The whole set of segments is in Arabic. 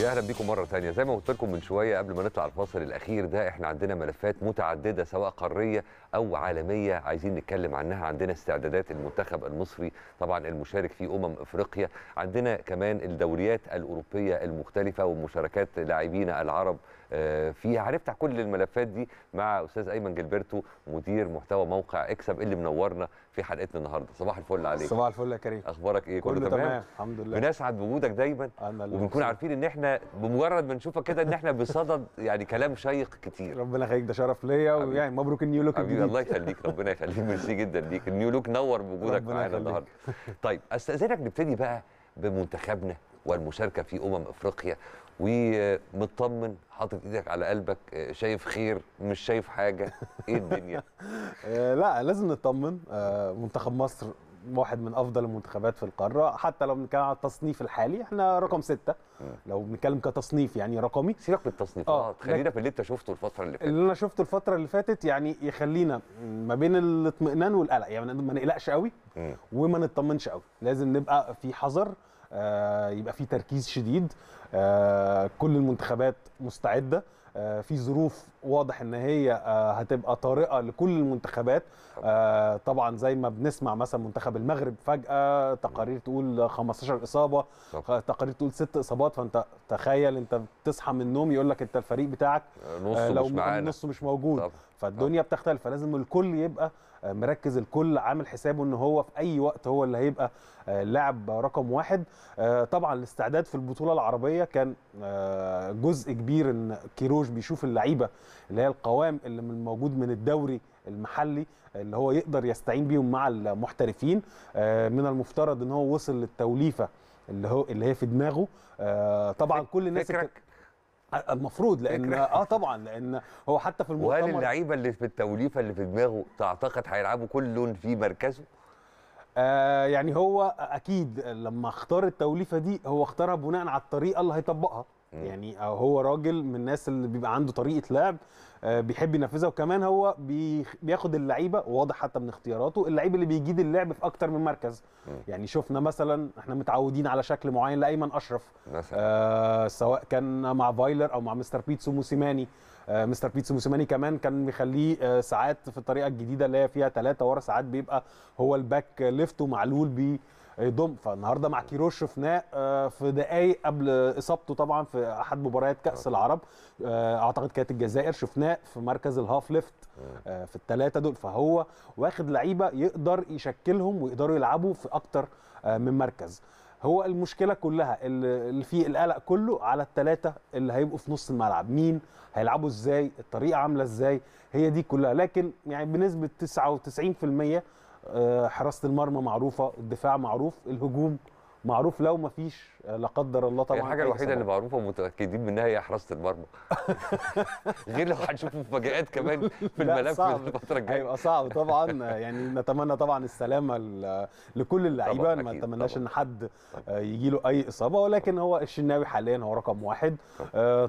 يا اهلا بيكم مره ثانيه زي ما قلت لكم من شويه قبل ما نطلع الفاصل الاخير ده احنا عندنا ملفات متعدده سواء قاريه او عالميه عايزين نتكلم عنها عندنا استعدادات المنتخب المصري طبعا المشارك في امم افريقيا عندنا كمان الدوريات الاوروبيه المختلفه ومشاركات لاعبينا العرب آه، فيها عرفت على كل الملفات دي مع استاذ ايمن جلبرتو مدير محتوى موقع اكسب اللي منورنا في حلقتنا النهارده صباح الفل عليك صباح الفل يا كريم اخبارك ايه كله, كله تمام. تمام الحمد لله بنسعد بوجودك دايما وبنكون عارفين ان احنا بمجرد ما نشوفك كده ان احنا بصدد يعني كلام شيق كتير ربنا يخليك ده شرف ليا ويعني مبروك النيو لوك الجديد الله يخليك ربنا يخليك ميرسي جدا ليك النيو لوك نور بوجودك معانا النهارده طيب استاذنك نبتدي بقى بمنتخبنا والمشاركه في امم افريقيا ومطمن حاطط ايدك على قلبك آه، شايف خير مش شايف حاجه ايه الدنيا آه، لا لازم نطمن آه، منتخب مصر واحد من افضل المنتخبات في القاره حتى لو بنتكلم على التصنيف الحالي احنا رقم ستة لو بنتكلم كتصنيف يعني رقمي سيبك من التصنيف اه خلينا في اللي انت شفته الفتره اللي فاتت اللي انا شفته الفتره اللي فاتت يعني يخلينا ما بين الاطمئنان والقلق يعني ما نقلقش قوي وما نطمنش قوي لازم نبقى في حذر آه، يبقى في تركيز شديد آه، كل المنتخبات مستعده آه، في ظروف واضح ان هي آه، هتبقى طارئه لكل المنتخبات آه، طبعا زي ما بنسمع مثلا منتخب المغرب فجاه تقارير تقول 15 اصابه آه، تقارير تقول ست اصابات فانت تخيل انت بتصحى من النوم يقول لك انت الفريق بتاعك نصه لو مش نصه مش موجود فالدنيا بتختلف فلازم الكل يبقى مركز الكل عامل حسابه ان هو في اي وقت هو اللي هيبقى لاعب رقم واحد طبعا الاستعداد في البطوله العربيه كان جزء كبير ان كيروش بيشوف اللعيبه اللي هي القوام اللي من موجود من الدوري المحلي اللي هو يقدر يستعين بيهم مع المحترفين آه، من المفترض ان هو وصل للتوليفه اللي هو اللي هي في دماغه آه، طبعا كل الناس فكرك آه، المفروض لان اه طبعا لان هو حتى في المؤتمر وهل اللعيبه اللي في التوليفه اللي في دماغه تعتقد هيلعبوا كل في مركزه؟ آه يعني هو اكيد لما اختار التوليفه دي هو اختارها بناء على الطريقه اللي هيطبقها يعني آه، هو راجل من الناس اللي بيبقى عنده طريقه لعب آه، بيحب ينفذها وكمان هو بياخد اللعيبه واضح حتى من اختياراته اللعيب اللي بيجيد اللعب في اكتر من مركز م. يعني شفنا مثلا احنا متعودين على شكل معين لايمن اشرف آه سواء كان مع فايلر او مع مستر بيتسو موسيماني آه مستر بيتسو موسيماني كمان كان مخليه آه ساعات في الطريقه الجديده اللي هي فيها ثلاثه ورا ساعات بيبقى هو الباك ليفت ومعلول بيه يضم إيه، فالنهارده مع كيروش شفناه في آه، دقائق قبل اصابته طبعا في احد مباريات كاس آه. العرب آه، اعتقد كانت الجزائر شفناه في مركز الهاف ليفت في الثلاثه دول فهو واخد لعيبه يقدر يشكلهم ويقدروا يلعبوا في اكتر من مركز هو المشكله كلها اللي في القلق كله على الثلاثه اللي هيبقوا في نص الملعب مين هيلعبوا ازاي الطريقه عامله ازاي هي دي كلها لكن يعني بنسبه 99% آه، حراسه المرمى معروفه الدفاع معروف الهجوم معروف لو ما فيش آه، لا قدر الله طبعا الحاجه الوحيده اللي معروفه ومتاكدين منها هي حراسه المرمى غير لو هنشوف مفاجآت كمان في الملف الفتره الجايه هيبقى أيوة، صعب طبعا يعني نتمنى طبعا السلامه لكل اللعيبه ما نتمناش ان حد آه، يجي له اي اصابه ولكن هو الشناوي حاليا هو رقم واحد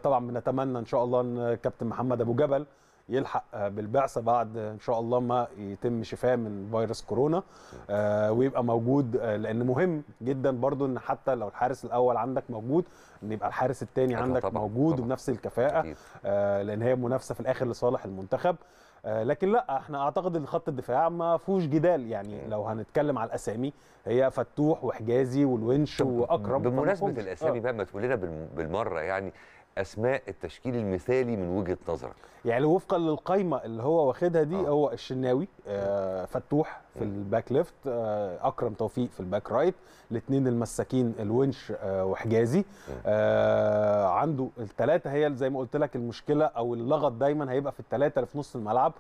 طبعا بنتمنى ان شاء الله ان كابتن محمد ابو جبل يلحق بالبعثه بعد ان شاء الله ما يتم شفاه من فيروس كورونا آه، ويبقى موجود آه، لان مهم جدا برضو ان حتى لو الحارس الاول عندك موجود ان يبقى الحارس الثاني عندك طبعًا موجود طبعًا وبنفس الكفاءه آه، لان هي منافسه في الاخر لصالح المنتخب لكن لا احنا اعتقد ان خط الدفاع ما فيهوش جدال يعني لو هنتكلم على الاسامي هي فتوح وحجازي والونش واكرم بمناسبه الاسامي آه. بقى ما تقول لنا بالمره يعني اسماء التشكيل المثالي من وجهه نظرك يعني وفقا للقايمه اللي هو واخدها دي آه. هو الشناوي آه فتوح في الباك ليفت آه اكرم توفيق في الباك رايت الاثنين المساكين الونش آه وحجازي آه عنده الثلاثه هي زي ما قلت لك المشكله او اللغط دايما هيبقى في الثلاثه اللي في نص الملعب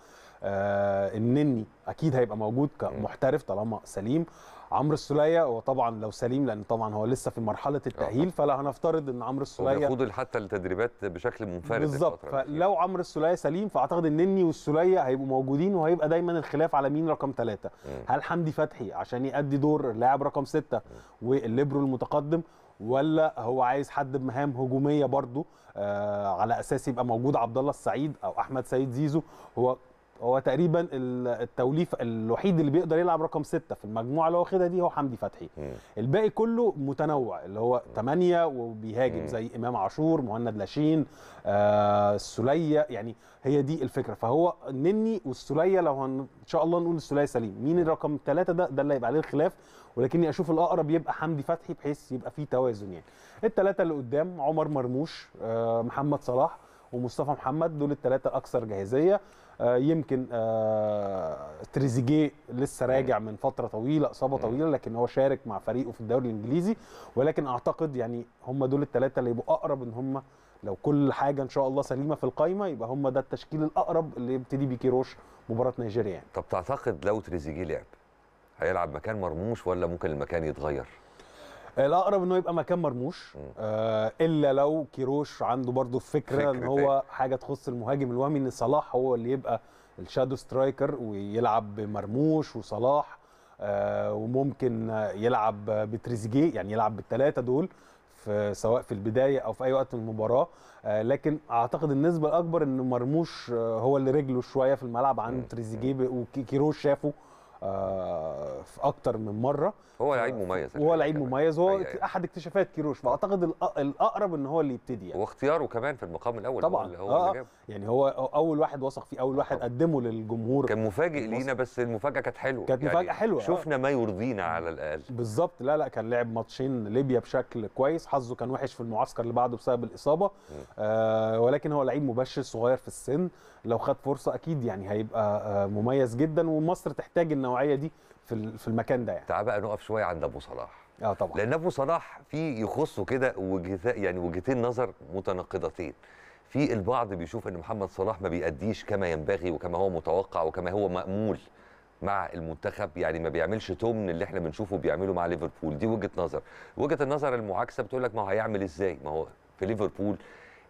آه النني اكيد هيبقى موجود كمحترف طالما سليم عمرو السلية هو طبعا لو سليم لان طبعا هو لسه في مرحله آه. التاهيل فلا هنفترض ان عمرو السلية بياخد حتى التدريبات بشكل منفرد بالظبط فلو عمرو السلية سليم فاعتقد ان النني والسلية هيبقوا موجودين وهيبقى دايما الخلاف على مين رقم ثلاثة هل حمدي فتحي عشان يأدي دور لاعب رقم ستة والليبرو المتقدم ولا هو عايز حد بمهام هجوميه برضه آه على اساس يبقى موجود عبد الله السعيد او احمد سيد زيزو هو هو تقريبا التوليف الوحيد اللي بيقدر يلعب رقم ستة في المجموعه اللي هو واخدها دي هو حمدي فتحي الباقي كله متنوع اللي هو ثمانيه وبيهاجم زي امام عاشور مهند لاشين آه السليه يعني هي دي الفكره فهو النني والسليه لو هن... ان شاء الله نقول السليه سليم مين الرقم ثلاثه ده ده اللي هيبقى عليه الخلاف ولكني اشوف الاقرب يبقى حمدي فتحي بحيث يبقى فيه توازن يعني الثلاثه اللي قدام عمر مرموش آه محمد صلاح ومصطفى محمد دول الثلاثه الاكثر جاهزيه آه، يمكن آه، تريزيجيه لسه راجع من فتره طويله اصابه طويله لكن هو شارك مع فريقه في الدوري الانجليزي ولكن اعتقد يعني هم دول الثلاثه اللي يبقوا اقرب ان هم لو كل حاجه ان شاء الله سليمه في القايمه يبقى هم ده التشكيل الاقرب اللي يبتدي بيه كيروش مباراه نيجيريا يعني. طب تعتقد لو تريزيجيه لعب هيلعب مكان مرموش ولا ممكن المكان يتغير؟ الاقرب انه يبقى مكان مرموش آه الا لو كيروش عنده برضه فكره, فكرة ان هو حاجه تخص المهاجم الوهمي ان صلاح هو اللي يبقى الشادو سترايكر ويلعب بمرموش وصلاح آه وممكن يلعب بتريزيجيه يعني يلعب بالثلاثه دول في سواء في البدايه او في اي وقت من المباراه آه لكن اعتقد النسبه الاكبر ان مرموش آه، هو اللي رجله شويه في الملعب عن تريزيجيه وكيروش شافه آه، في اكتر من مره هو لعيب مميز هو لعيب مميز هو أي أيوة، أيوة. احد اكتشافات كيروش فاعتقد الاقرب ان هو اللي يبتدي يعني واختياره كمان في المقام الاول طبعا هو اللي هو آه اللي آه. يعني هو اول واحد وثق فيه اول واحد قدمه للجمهور كان مفاجئ لينا بس المفاجاه كانت حلوه كانت يعني مفاجاه حلوه آه. شفنا ما يرضينا على الاقل بالظبط لا لا كان لعب ماتشين ليبيا بشكل كويس حظه كان وحش في المعسكر اللي بعده بسبب الاصابه آه ولكن هو لعيب مبشر صغير في السن لو خد فرصه اكيد يعني هيبقى آه مميز جدا ومصر تحتاج ان النوعيه دي في في المكان ده يعني تعال بقى نقف شويه عند ابو صلاح اه طبعا لان ابو صلاح في يخصه كده وجهتين يعني وجهتين نظر متناقضتين في البعض بيشوف ان محمد صلاح ما بيأديش كما ينبغي وكما هو متوقع وكما هو مأمول مع المنتخب يعني ما بيعملش تمن اللي احنا بنشوفه بيعمله مع ليفربول دي وجهه نظر وجهه النظر المعاكسه بتقول لك ما هو هيعمل ازاي ما هو في ليفربول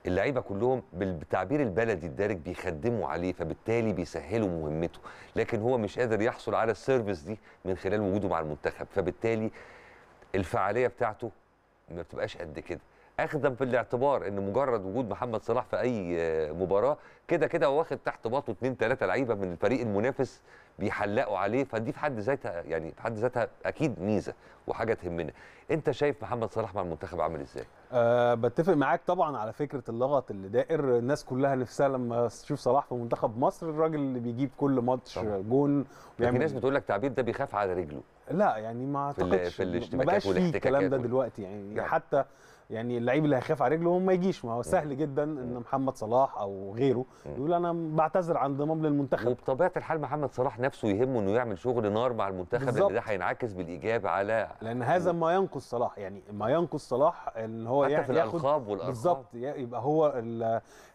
اللعيبه كلهم بالتعبير البلدي الدارج بيخدموا عليه فبالتالي بيسهلوا مهمته لكن هو مش قادر يحصل على السيرفيس دي من خلال وجوده مع المنتخب فبالتالي الفعاليه بتاعته ما بتبقاش قد كده اخذا في الاعتبار ان مجرد وجود محمد صلاح في اي آه، مباراه كده كده هو واخد تحت باطه اثنين ثلاثه لعيبه من الفريق المنافس بيحلقوا عليه فدي في حد ذاتها يعني في حد ذاتها اكيد ميزه وحاجه تهمنا انت شايف محمد صلاح مع المنتخب عامل ازاي أه بتفق معاك طبعا على فكره اللغط اللي دائر الناس كلها نفسها لما تشوف صلاح في منتخب مصر الراجل اللي بيجيب كل ماتش طبعا. جون يعني في ناس بتقول لك تعبير ده بيخاف على رجله لا يعني ما اعتقدش في, في الاشتباكات والاحتكاكات الكلام ده دلوقتي يعني, يعني. حتى يعني اللعيب اللي هيخاف على رجله ما يجيش ما هو سهل جدا ان محمد صلاح او غيره يقول انا بعتذر عن انضمام للمنتخب وبطبيعه الحال محمد صلاح نفسه يهمه انه يعمل شغل نار مع المنتخب بالزبط. لان ده هينعكس بالايجاب على لان هذا ما ينقص صلاح يعني ما ينقص صلاح ان هو حتى يعني في الالقاب والارقام بالظبط يبقى هو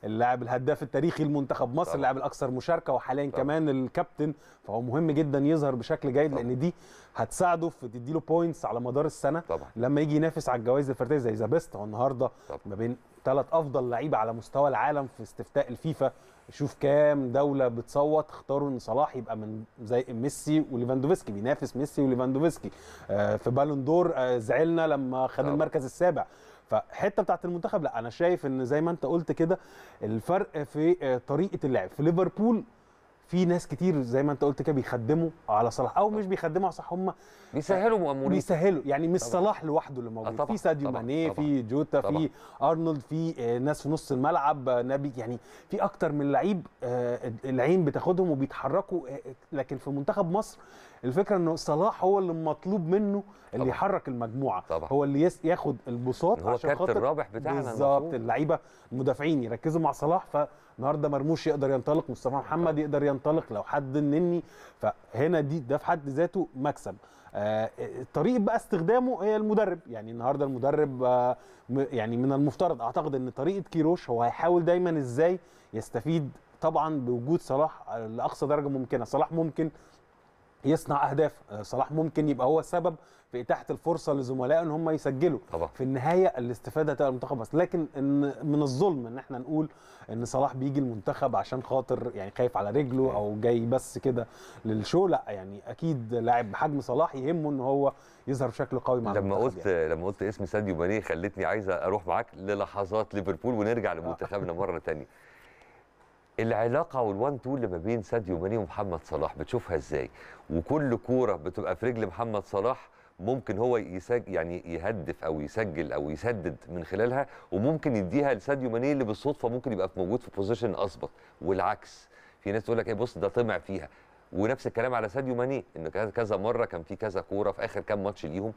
اللاعب الهداف التاريخي لمنتخب مصر اللاعب الاكثر مشاركه وحاليا كمان الكابتن فهو مهم جدا يظهر بشكل جيد لان دي هتساعده في تديله بوينتس على مدار السنه طبعا. لما يجي ينافس على الجوائز الفرديه زي ذا بيست هو النهارده ما بين ثلاث افضل لعيبه على مستوى العالم في استفتاء الفيفا شوف كام دوله بتصوت اختاروا ان صلاح يبقى من زي ميسي وليفاندوفسكي بينافس ميسي وليفاندوفسكي آه في بالون دور آه زعلنا لما خد المركز السابع فحته بتاعت المنتخب لا انا شايف ان زي ما انت قلت كده الفرق في آه، طريقه اللعب في ليفربول في ناس كتير زي ما انت قلت كده بيخدموا على صلاح او مش بيخدموا على صلاح هم بيسهلوا مأمورين بيسهلوا يعني مش صلاح لوحده اللي آه، موجود في ساديو ماني في جوتا في ارنولد في آه، ناس في نص الملعب آه، نبي يعني في اكتر من لعيب العين بتاخدهم وبيتحركوا لكن في منتخب مصر الفكره انه صلاح هو اللي مطلوب منه اللي طبعا. يحرك المجموعه طبعا. هو اللي ياخد البساط عشان خاطر الرابح بتاعنا بالظبط اللعيبه المدافعين يركزوا مع صلاح ف النهارده مرموش يقدر ينطلق مصطفى محمد يقدر ينطلق لو حد النني فهنا دي ده في حد ذاته مكسب آه، الطريق طريقه بقى استخدامه هي المدرب يعني النهارده المدرب آه، يعني من المفترض اعتقد ان طريقه كيروش هو هيحاول دايما ازاي يستفيد طبعا بوجود صلاح آه، لاقصى درجه ممكنه صلاح ممكن يصنع اهداف صلاح ممكن يبقى هو السبب في اتاحه الفرصه لزملائه ان هم يسجلوا طبعا. في النهايه الاستفاده تبقى المنتخب بس لكن ان من الظلم ان احنا نقول ان صلاح بيجي المنتخب عشان خاطر يعني خايف على رجله او جاي بس كده للشو لا يعني اكيد لاعب بحجم صلاح يهمه ان هو يظهر بشكل قوي مع لما قلت يعني. لما قلت اسم ساديو ماني خلتني عايز اروح معاك للحظات ليفربول ونرجع لمنتخبنا مره ثانيه العلاقه والوان تو اللي ما بين ساديو ماني ومحمد صلاح بتشوفها ازاي وكل كوره بتبقى في رجل محمد صلاح ممكن هو يسجل يعني يهدف او يسجل او يسدد من خلالها وممكن يديها لساديو ماني اللي بالصدفه ممكن يبقى موجود في بوزيشن اظبط والعكس في ناس تقول لك ايه بص ده طمع فيها ونفس الكلام على ساديو ماني انه كذا مره كان في كذا كوره في اخر كام ماتش ليهم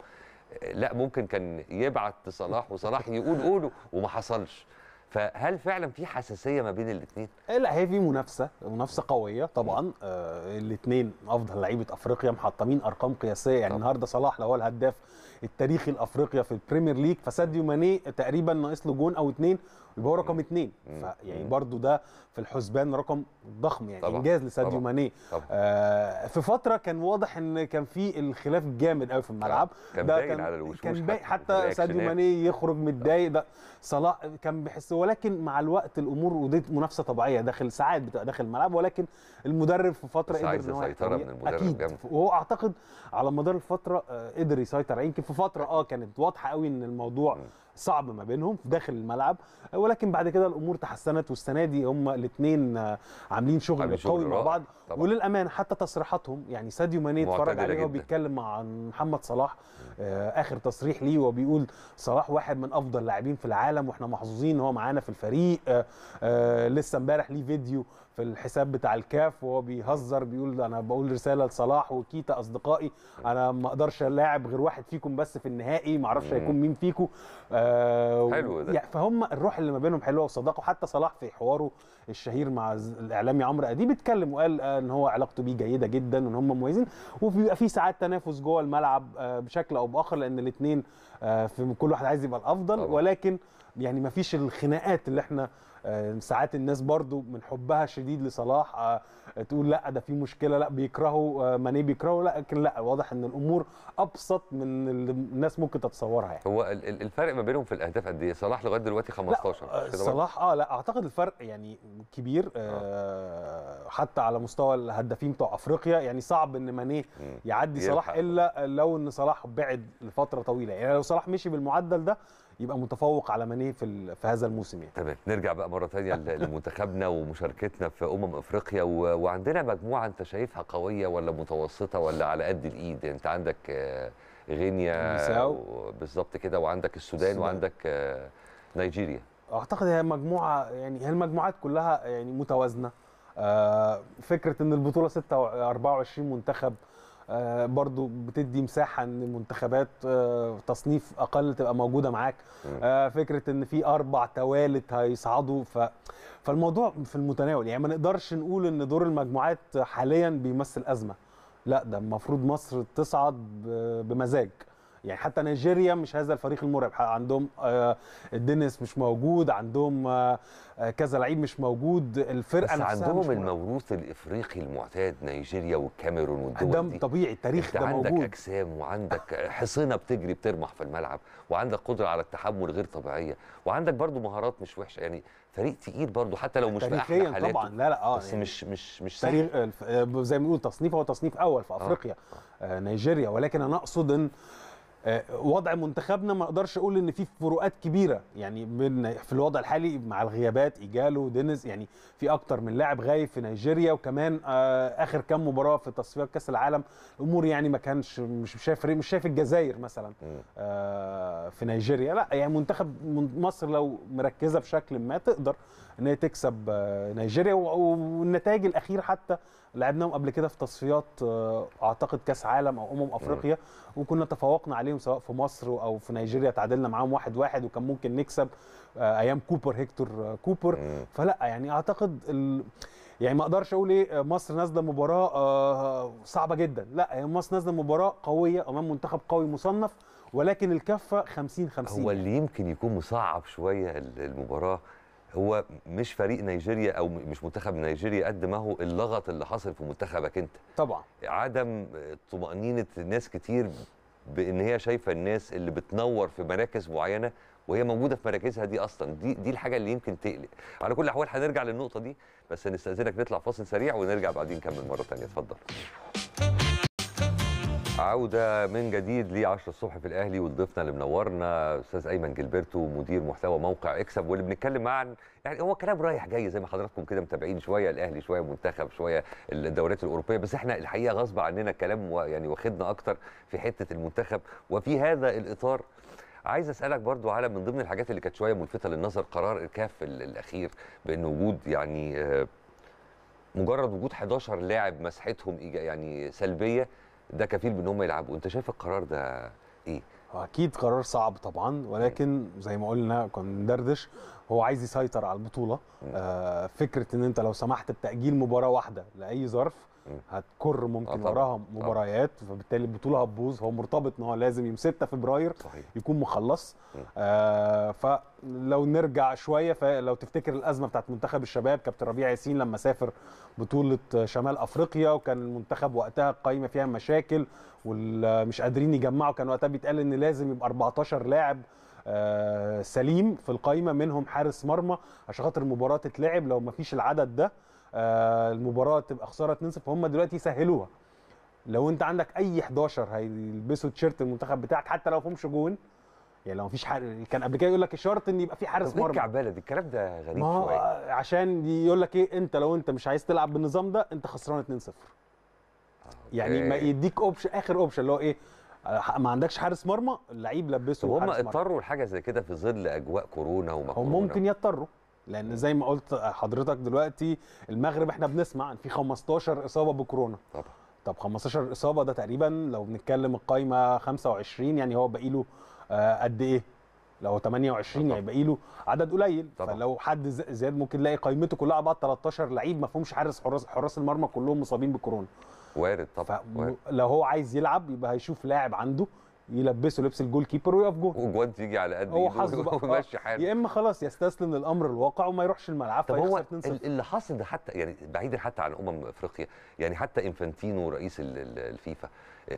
آه، لا ممكن كان يبعت لصلاح وصلاح يقول قوله وما حصلش فهل فعلا في حساسيه ما بين الاثنين؟ إيه، لا هي في منافسه منافسه قويه طبعا آه الاثنين افضل لعيبه افريقيا محطمين ارقام قياسيه يعني النهارده صلاح لو هو الهداف التاريخي الافريقيا في البريمير ليج فساديو ماني تقريبا ناقص له جون او اثنين يبقى هو رقم اثنين فيعني برضو ده في الحسبان رقم ضخم يعني طبعا. انجاز لساديو ماني آه في فتره كان واضح ان كان في الخلاف جامد قوي في الملعب كان ده كان على الوشوش كان باين حتى ساديو ماني يخرج متضايق ده صلاح كان بيحس ولكن مع الوقت الامور وديت منافسه طبيعيه داخل ساعات بتبقى داخل الملعب ولكن المدرب في فتره قدر ان هو اكيد وهو اعتقد على مدار الفتره آه، قدر يسيطر يعني يمكن في فتره اه كانت واضحه قوي ان الموضوع صعب ما بينهم في داخل الملعب ولكن بعد كده الامور تحسنت والسنه دي هم الاثنين آه، عاملين شغل قوي مع بعض طبعا. وللامانه حتى تصريحاتهم يعني ساديو ماني اتفرج عليه وهو بيتكلم مع محمد صلاح آه، اخر تصريح ليه وبيقول صلاح واحد من افضل اللاعبين في العالم واحنا محظوظين ان هو معانا في الفريق آآ آه، آآ لسه امبارح ليه فيديو في الحساب بتاع الكاف وهو بيهزر بيقول انا بقول رساله لصلاح وكيتا اصدقائي انا ما اقدرش الاعب غير واحد فيكم بس في النهائي ما اعرفش هيكون مين فيكم آه آه، حلو ده يعني فهم الروح اللي ما بينهم حلوه وصداقه حتى صلاح في حواره الشهير مع الاعلامي عمرو اديب اتكلم وقال آه، ان هو علاقته بيه جيده جدا وان هم مميزين وبيبقى في ساعات تنافس جوه الملعب آه، بشكل او باخر لان الاثنين في كل واحد عايز يبقى الافضل طبعا. ولكن يعني ما فيش الخناقات اللي احنا آه، ساعات الناس برضو من حبها الشديد لصلاح آه، تقول لا ده في مشكله لا بيكرهوا آه، ماني بيكرهوا لا لكن لا واضح ان الامور ابسط من الناس ممكن تتصورها يعني هو الفرق ما بينهم في الاهداف قد ايه صلاح لغايه دلوقتي 15 لا صلاح اه لا اعتقد الفرق يعني كبير آه حتى على مستوى الهدافين بتوع افريقيا يعني صعب ان ماني يعدي صلاح الا لو ان صلاح بعد لفتره طويله يعني لو صلاح مشي بالمعدل ده يبقى متفوق على ماني في في هذا الموسم يعني تمام نرجع بقى مره ثانيه لمنتخبنا ومشاركتنا في امم افريقيا و... وعندنا مجموعه انت شايفها قويه ولا متوسطه ولا على قد الايد انت عندك آه، غينيا و... بالظبط كده وعندك السودان, السودان. وعندك آه، نيجيريا اعتقد هي مجموعه يعني هي المجموعات كلها يعني متوازنه آه، فكره ان البطوله 26 منتخب آه، برضو بتدي مساحه ان منتخبات آه، تصنيف اقل تبقى موجوده معاك آه، فكره ان في اربع توالت هيصعدوا ف فالموضوع في المتناول يعني ما نقدرش نقول ان دور المجموعات حاليا بيمثل ازمه لا ده المفروض مصر تصعد بمزاج يعني حتى نيجيريا مش هذا الفريق المرعب عندهم آه، الدينيس مش موجود عندهم آه، آه، كذا لعيب مش موجود الفرقه بس نفسها عندهم الموروث الافريقي المعتاد نيجيريا والكاميرون والدول دي طبيعي التاريخ ده موجود عندك اجسام وعندك حصينه بتجري بترمح في الملعب وعندك قدره على التحمل غير طبيعيه وعندك برضو مهارات مش وحشه يعني فريق تقيل برضو حتى لو مش باحلى حالاته طبعا لا لا اه بس يعني مش مش مش تاريخ زي ما بنقول تصنيف هو تصنيف اول في افريقيا آه. آه. نيجيريا ولكن انا اقصد ان آه، وضع منتخبنا ما اقدرش اقول ان في فروقات كبيره يعني من في الوضع الحالي مع الغيابات ايجالو دينيس يعني في اكتر من لاعب غايب في نيجيريا وكمان آه، اخر كام مباراه في تصفيات كاس العالم الامور يعني ما كانش مش شايف مش شايف الجزائر مثلا آه، في نيجيريا لا يعني منتخب مصر لو مركزه بشكل ما تقدر ان هي تكسب نيجيريا والنتائج الاخيره حتى لعبناهم قبل كده في تصفيات آه، اعتقد كاس عالم او امم افريقيا وكنا تفوقنا عليهم سواء في مصر او في نيجيريا تعادلنا معاهم واحد واحد وكان ممكن نكسب آه، ايام كوبر هيكتور آه، كوبر فلا يعني اعتقد ال... يعني ما اقدرش اقول ايه مصر نازله مباراه صعبه جدا لا هي مصر نازله مباراه قويه امام منتخب قوي مصنف ولكن الكفه 50 50 هو اللي يمكن يكون مصعب شويه المباراه هو مش فريق نيجيريا او مش منتخب نيجيريا قد ما هو اللغط اللي حصل في منتخبك انت طبعا عدم طمانينه ناس كتير بان هي شايفه الناس اللي بتنور في مراكز معينه وهي موجوده في مراكزها دي اصلا دي دي الحاجه اللي يمكن تقلق على كل الاحوال هنرجع للنقطه دي بس نستاذنك نطلع فاصل سريع ونرجع بعدين نكمل مره ثانيه اتفضل عودة من جديد ل 10 الصبح في الأهلي وضيفنا اللي منورنا أستاذ أيمن جلبرتو مدير محتوى موقع اكسب واللي بنتكلم عن يعني هو كلام رايح جاي زي ما حضراتكم كده متابعين شوية الأهلي شوية منتخب شوية الدوريات الأوروبية بس احنا الحقيقة غصب عننا كلام يعني واخدنا أكتر في حتة المنتخب وفي هذا الإطار عايز اسالك برضو على من ضمن الحاجات اللي كانت شويه ملفته للنظر قرار الكاف الاخير بان وجود يعني آه، مجرد وجود 11 لاعب مسحتهم يعني سلبيه ده كفيل بان هم يلعبوا انت شايف القرار ده ايه اكيد قرار صعب طبعا ولكن أيوة. زي ما قلنا كان دردش هو عايز يسيطر على البطوله آه فكره ان انت لو سمحت بتاجيل مباراه واحده لاي ظرف هتكر ممكن آه وراها آه. مباريات فبالتالي البطوله هتبوظ هو مرتبط ان هو لازم يوم 6 فبراير صحيح. يكون مخلص آه فلو نرجع شويه فلو تفتكر الازمه بتاعت منتخب الشباب كابتن ربيع ياسين لما سافر بطوله شمال افريقيا وكان المنتخب وقتها القايمه فيها مشاكل ومش قادرين يجمعوا كان وقتها بيتقال ان لازم يبقى 14 لاعب آه، سليم في القايمه منهم حارس مرمى عشان خاطر المباراه تتلعب لو ما فيش العدد ده آه، المباراه تبقى خساره 2-0 هم دلوقتي يسهلوها لو انت عندك اي 11 هيلبسوا تيشيرت المنتخب بتاعك حتى لو فيهمش جون يعني لو مفيش حارس كان قبل كده يقول لك الشرط ان يبقى في حارس مرمى كعبالة دي الكلام ده غريب شويه عشان يقول لك ايه انت لو انت مش عايز تلعب بالنظام ده انت خسران 2-0 آه، يعني ما يديك اوبشن اخر اوبشن اللي هو ايه آه، ما عندكش حارس مرمى اللعيب لبسه وهم اضطروا لحاجه زي كده في ظل اجواء كورونا وما هم ممكن يضطروا لان زي ما قلت حضرتك دلوقتي المغرب احنا بنسمع ان في 15 اصابه بكورونا طبعا طب 15 اصابه ده تقريبا لو بنتكلم القايمه 25 يعني هو باقي له آه، قد ايه لو 28 يعني يعني له عدد قليل طبعا. فلو حد زياد ممكن تلاقي قايمته كلها على بعض 13 لعيب ما فيهمش حارس حراس حراس المرمى كلهم مصابين بكورونا وارد طبعا لو هو عايز يلعب يبقى هيشوف لاعب عنده يلبسه لبس الجول كيبر ويقف جول وجوان تيجي على قد هو حظه حاله يا اما خلاص يستسلم للامر الواقع وما يروحش الملعب طب هو اللي حاصل ده حتى يعني بعيدا حتى عن امم افريقيا يعني حتى انفانتينو رئيس الفيفا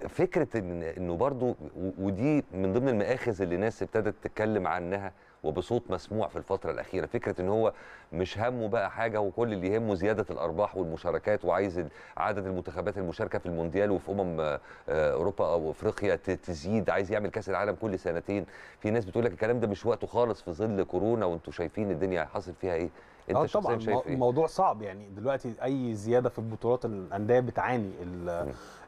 فكره انه برضو ودي من ضمن المآخذ اللي ناس ابتدت تتكلم عنها وبصوت مسموع في الفتره الاخيره فكره ان هو مش همه بقى حاجه وكل اللي يهمه زياده الارباح والمشاركات وعايز عدد المنتخبات المشاركه في المونديال وفي امم آه، اوروبا او افريقيا تزيد عايز يعمل كاس العالم كل سنتين في ناس بتقول لك الكلام ده مش وقته خالص في ظل كورونا وانتم شايفين الدنيا حاصل فيها ايه انت آه، طبعا شايف ايه؟ موضوع صعب يعني دلوقتي اي زياده في البطولات الانديه بتعاني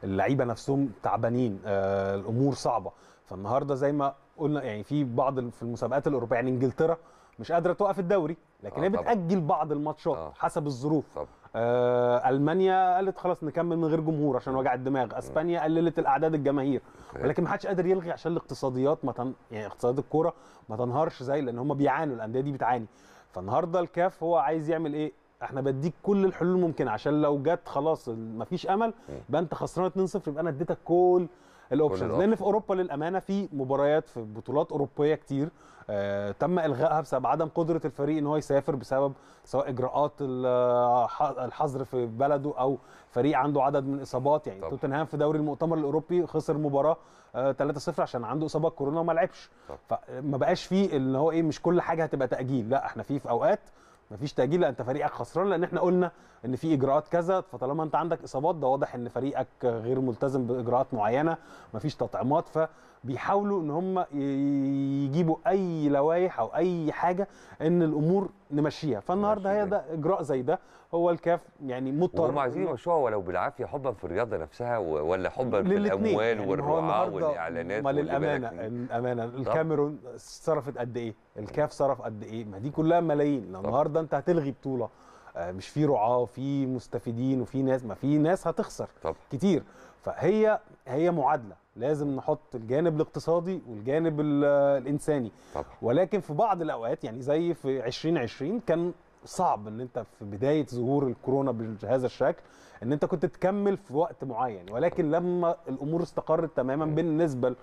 اللعيبه نفسهم تعبانين آه، الامور صعبه فالنهارده زي ما قلنا يعني في بعض في المسابقات الاوروبيه يعني انجلترا مش قادره توقف الدوري لكن آه، هي بتاجل بعض الماتشات آه. حسب الظروف طبعا. آه المانيا قالت خلاص نكمل من غير جمهور عشان وجع الدماغ اسبانيا قللت الاعداد الجماهير ولكن ما حدش قادر يلغي عشان الاقتصاديات ما تن... يعني اقتصاد الكوره ما تنهارش زي لان هم بيعانوا الانديه دي بتعاني فالنهارده الكاف هو عايز يعمل ايه احنا بديك كل الحلول الممكنه عشان لو جت خلاص مفيش امل يبقى انت خسران 2-0 يبقى انا اديتك كل الاوبشنز لان في اوروبا للامانه في مباريات في بطولات اوروبيه كتير آه تم الغائها بسبب عدم قدره الفريق ان هو يسافر بسبب سواء اجراءات الحظر في بلده او فريق عنده عدد من الاصابات يعني توتنهام في دوري المؤتمر الاوروبي خسر مباراه 3-0 آه، عشان عنده اصابه كورونا وما لعبش فما بقاش فيه اللي هو ايه مش كل حاجه هتبقى تاجيل لا احنا فيه في اوقات مفيش تاجيل لان انت فريقك خسران لان احنا قلنا ان في اجراءات كذا فطالما انت عندك اصابات ده واضح ان فريقك غير ملتزم باجراءات معينه مفيش تطعيمات ف بيحاولوا ان هم يجيبوا اي لوائح او اي حاجه ان الامور نمشيها فالنهارده هي ده اجراء زي ده هو الكاف يعني مضطر هم عايزين يمشوها ولو بالعافيه حبا في الرياضه نفسها ولا حبا في الاموال يعني والرعاه والاعلانات ما للامانه الامانه الكاميرون صرفت قد ايه؟ الكاف صرف قد ايه؟ ما دي كلها ملايين لو النهارده انت هتلغي بطوله آه، مش في رعاه وفي مستفيدين وفي ناس ما في ناس هتخسر طب. كتير فهي هي معادله لازم نحط الجانب الاقتصادي والجانب الانساني طبعا. ولكن في بعض الاوقات يعني زي في 2020 كان صعب ان انت في بدايه ظهور الكورونا بهذا الشكل ان انت كنت تكمل في وقت معين ولكن لما الامور استقرت تماما بالنسبه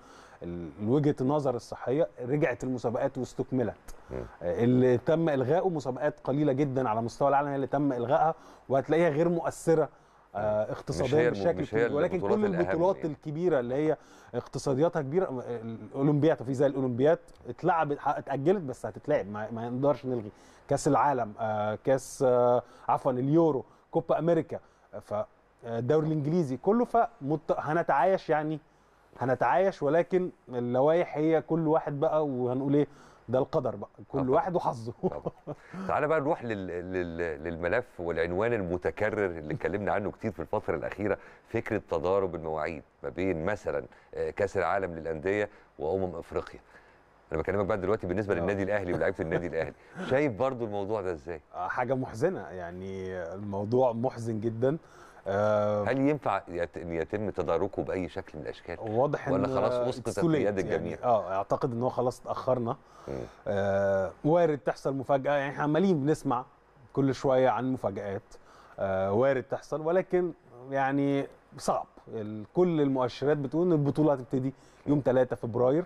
لوجهه النظر الصحيه رجعت المسابقات واستكملت آه، اللي تم الغائه مسابقات قليله جدا على مستوى العالم هي اللي تم الغائها وهتلاقيها غير مؤثره آه، اقتصاديا بشكل كبير ولكن كل البطولات يعني. الكبيره اللي هي اقتصادياتها كبيره آه، الاولمبياد في زي الاولمبياد اتلعبت اتاجلت بس هتتلعب ما, ما نقدرش نلغي كاس العالم آه، كاس عفوا اليورو كوبا امريكا فالدوري الانجليزي كله فهنتعايش يعني هنتعايش ولكن اللوائح هي كل واحد بقى وهنقول ايه ده القدر بقى كل واحد وحظه تعالى بقى نروح لل... لل... للملف والعنوان المتكرر اللي اتكلمنا عنه كتير في الفتره الاخيره فكره تضارب المواعيد ما بين مثلا آه، كاس العالم للانديه وامم افريقيا انا بكلمك بقى دلوقتي بالنسبه آه. للنادي الاهلي ولاعيبه النادي الاهلي شايف برضو الموضوع ده ازاي آه، حاجه محزنه يعني الموضوع محزن جدا آه هل ينفع يتم تداركه باي شكل من الاشكال واضح ولا خلاص اسقطت بيد يعني. الجميع يعني اه اعتقد ان هو خلاص اتاخرنا آه وارد تحصل مفاجاه يعني احنا عمالين بنسمع كل شويه عن مفاجات آه وارد تحصل ولكن يعني صعب كل المؤشرات بتقول ان البطوله هتبتدي يوم 3 فبراير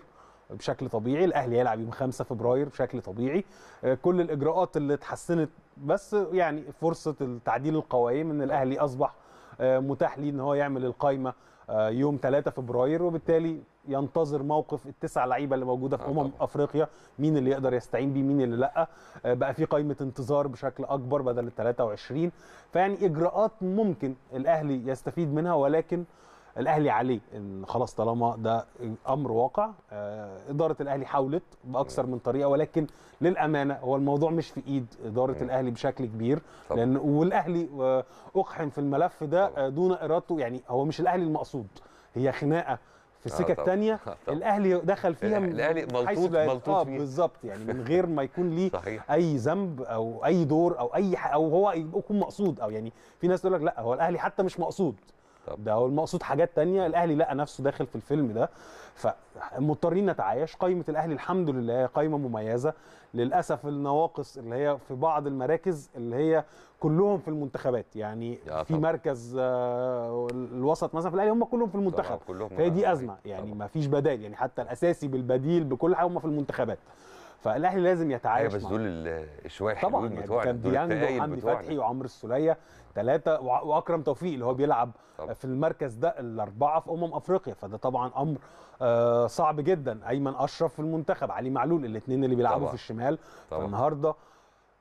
بشكل طبيعي الاهلي هيلعب يوم 5 فبراير بشكل طبيعي آه، كل الاجراءات اللي اتحسنت بس يعني فرصه التعديل القوائم ان الاهلي اصبح آه، متاح ليه ان هو يعمل القايمه آه، يوم 3 فبراير وبالتالي ينتظر موقف التسع لعيبه اللي موجوده في آه، امم افريقيا مين اللي يقدر يستعين بيه مين اللي لا بقى في قائمه انتظار بشكل اكبر بدل ال 23 فيعني اجراءات ممكن الاهلي يستفيد منها ولكن الاهلي عليه ان خلاص طالما ده امر واقع آه، اداره الاهلي حاولت باكثر من طريقه ولكن للامانه هو الموضوع مش في ايد اداره الاهلي بشكل كبير لان والاهلي آه، اقحم في الملف ده آه، دون ارادته يعني هو مش الاهلي المقصود هي خناقه في السكه آه الثانيه الاهلي دخل فيها يعني الاهلي ملطوط ملطوط آه بالظبط يعني من غير ما يكون ليه صحيح. اي ذنب او اي دور او اي او هو يكون مقصود او يعني في ناس تقول لك لا هو الاهلي حتى مش مقصود طب. ده هو المقصود حاجات تانية الاهلي لقى نفسه داخل في الفيلم ده فمضطرين نتعايش قائمه الاهلي الحمد لله قائمه مميزه للاسف النواقص اللي هي في بعض المراكز اللي هي كلهم في المنتخبات يعني في طبعا. مركز آه، الوسط مثلا في الاهلي هم كلهم في المنتخب فهي دي ازمه يعني ما فيش بدائل يعني حتى الاساسي بالبديل بكل حاجه هم في المنتخبات فالاهلي لازم يتعايش أيوة، بس دول الشويه طبعا يعني طبعا كان ديانج وحمدي فتحي وعمرو السوليه ثلاثه واكرم توفيق اللي هو بيلعب طبعا. في المركز ده الاربعه في امم افريقيا فده طبعا امر آه، صعب جدا ايمن اشرف في المنتخب علي معلول الاثنين اللي بيلعبوا طبعا. في الشمال طبعا. فالنهارده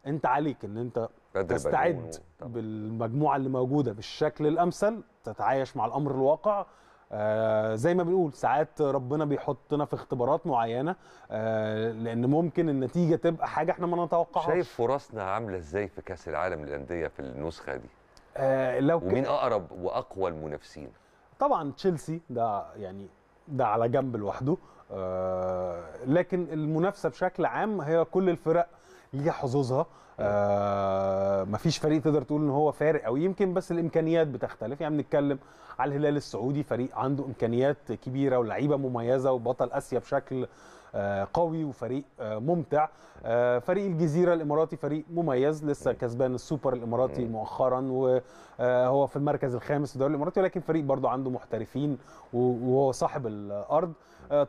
انت عليك ان انت تستعد بالمجموعه اللي موجوده بالشكل الامثل تتعايش مع الامر الواقع آه زي ما بنقول ساعات ربنا بيحطنا في اختبارات معينه آه لان ممكن النتيجه تبقى حاجه احنا ما نتوقعهاش شايف فرصنا عامله ازاي في كاس العالم للانديه في النسخه دي آه لو ومين ك... اقرب واقوى المنافسين طبعا تشيلسي ده يعني ده على جنب لوحده آه لكن المنافسه بشكل عام هي كل الفرق ليها حظوظها آه مفيش فريق تقدر تقول ان هو فارق او يمكن بس الامكانيات بتختلف يعني بنتكلم على الهلال السعودي فريق عنده امكانيات كبيره ولعيبه مميزه وبطل اسيا بشكل آه، قوي وفريق آه، ممتع آه، فريق الجزيره الاماراتي فريق مميز لسه كسبان السوبر الاماراتي مؤخرا وهو في المركز الخامس في الدوري الاماراتي ولكن فريق برضه عنده محترفين وهو صاحب الارض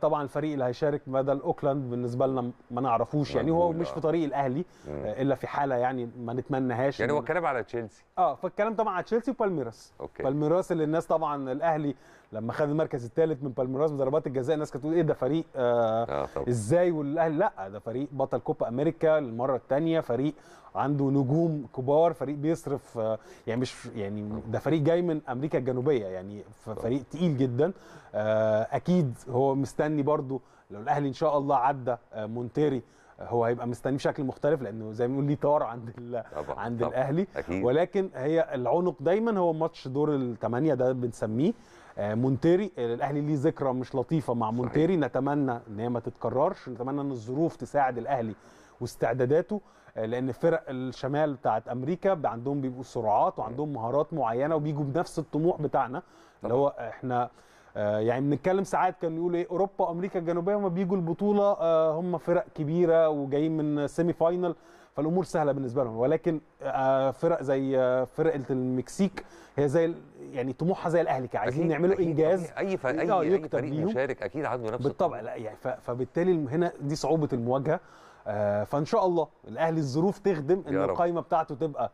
طبعا الفريق اللي هيشارك مدى الاوكلاند بالنسبه لنا ما نعرفوش يعني هو مش في طريق الاهلي الا في حاله يعني ما نتمناهاش يعني هو الكلام على تشيلسي اه فالكلام طبعا على تشيلسي وبالميراس بالميراس اللي الناس طبعا الاهلي لما خد المركز الثالث من بالميراس بضربات الجزاء الناس كانت تقول ايه ده فريق آه آه ازاي والاهلي لا ده فريق بطل كوبا امريكا للمره الثانيه فريق عنده نجوم كبار فريق بيصرف آه يعني مش يعني ده فريق جاي من امريكا الجنوبيه يعني فريق تقيل جدا آه اكيد هو مستني برده لو الاهلي ان شاء الله عدى آه مونتيري آه، هو هيبقى مستنيه بشكل مختلف لانه زي ما بنقول ليه طار عند طبعا عند طبعا الاهلي أكيد. ولكن هي العنق دايما هو ماتش دور الثمانيه ده بنسميه آه، مونتيري آه، الاهلي ليه ذكرى مش لطيفه مع مونتيري نتمنى ان هي ما تتكررش نتمنى ان الظروف تساعد الاهلي واستعداداته آه، لان فرق الشمال بتاعت امريكا عندهم بيبقوا سرعات وعندهم مهارات معينه وبيجوا بنفس الطموح بتاعنا اللي هو احنا يعني بنتكلم ساعات كان يقول ايه اوروبا وامريكا الجنوبيه هم بيجوا البطوله هم فرق كبيره وجايين من سيمي فاينل فالامور سهله بالنسبه لهم ولكن آه، فرق زي آه، فرقه المكسيك هي زي يعني طموحها زي الاهلي كده عايزين يعملوا انجاز اي فريق اي, أي, أي فريق مشارك اكيد عنده نفس بالطبع لا يعني فبالتالي هنا دي صعوبه المواجهه آه، فان شاء الله الاهلي الظروف تخدم ان القايمه بتاعته تبقى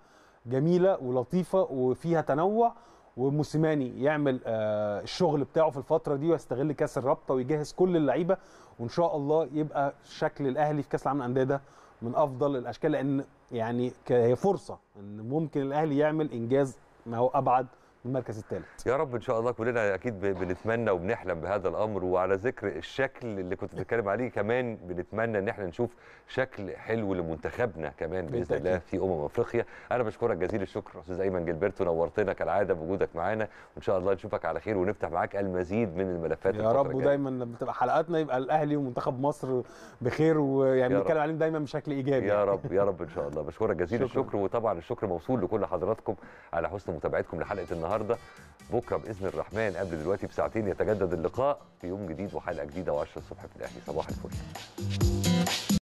جميله ولطيفه وفيها تنوع وموسيماني يعمل الشغل بتاعه في الفتره دي ويستغل كاس الرابطه ويجهز كل اللعيبه وان شاء الله يبقى شكل الاهلي في كاس العالم للانديه ده من افضل الاشكال لان يعني هي فرصه ان ممكن الاهلي يعمل انجاز ما هو ابعد المركز الثالث يا رب ان شاء الله كلنا اكيد بنتمنى وبنحلم بهذا الامر وعلى ذكر الشكل اللي كنت بتتكلم عليه كمان بنتمنى ان احنا نشوف شكل حلو لمنتخبنا كمان باذن الله في امم افريقيا انا بشكرك جزيل الشكر استاذ ايمن جلبرتو نورتنا كالعاده بوجودك معانا وان شاء الله نشوفك على خير ونفتح معاك المزيد من الملفات يا رب ودايما بتبقى حلقاتنا يبقى الاهلي ومنتخب مصر بخير ويعني نتكلم عليهم دايما بشكل ايجابي يا يعني. رب يا رب ان شاء الله بشكرك جزيل الشكر وطبعا الشكر موصول لكل حضراتكم على حسن متابعتكم لحلقه النهارده النهارده بكره باذن الرحمن قبل دلوقتي بساعتين يتجدد اللقاء في يوم جديد وحلقه جديده و10 الصبح في الاهلي صباح الفل